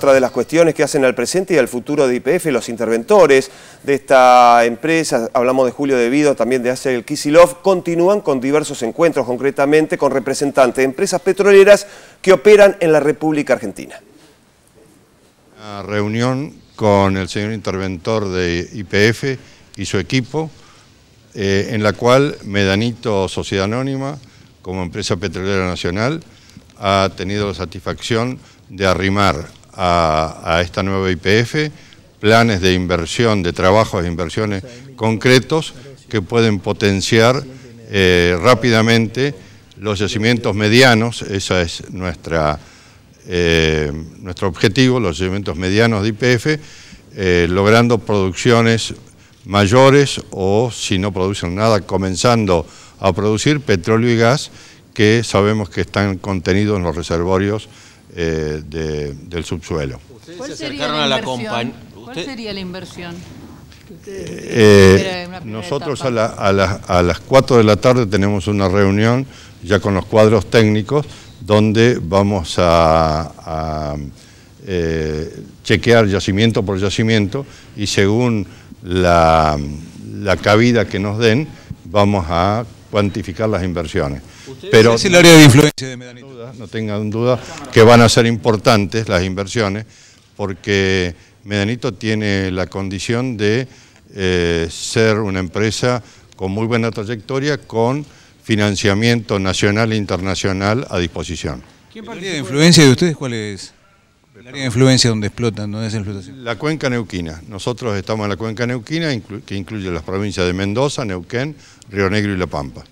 otra de las cuestiones que hacen al presente y al futuro de IPF, los interventores de esta empresa, hablamos de Julio Devido, también de Axel Kisilov, continúan con diversos encuentros, concretamente con representantes de empresas petroleras que operan en la República Argentina. Una reunión con el señor interventor de IPF y su equipo, eh, en la cual Medanito Sociedad Anónima, como empresa petrolera nacional, ha tenido la satisfacción de arrimar a, esta nueva IPF planes de inversión, de trabajos de inversiones concretos que pueden potenciar eh, rápidamente los yacimientos medianos, ese es nuestra, eh, nuestro objetivo, los yacimientos medianos de IPF, eh, logrando producciones mayores o, si no producen nada, comenzando a producir petróleo y gas que sabemos que están contenidos en los reservorios eh, del subsuelo. ¿Cuál sería, la inversión? Eh, nosotros a, las 4 de la tarde tenemos una reunión ya con los cuadros técnicos donde vamos a, eh, chequear yacimiento por yacimiento y según la cabida que nos den vamos a cuantificar las inversiones. Pero No tengan duda que van a ser importantes las inversiones porque Medanito tiene la condición de ser una empresa con muy buena trayectoria, con financiamiento nacional e internacional a disposición. ¿Quién partía de influencia de ustedes cuál es? El área de influencia donde explotan, es La cuenca neuquina. Nosotros estamos en la cuenca neuquina, que incluye las provincias de Mendoza, Neuquén, Río Negro y La Pampa.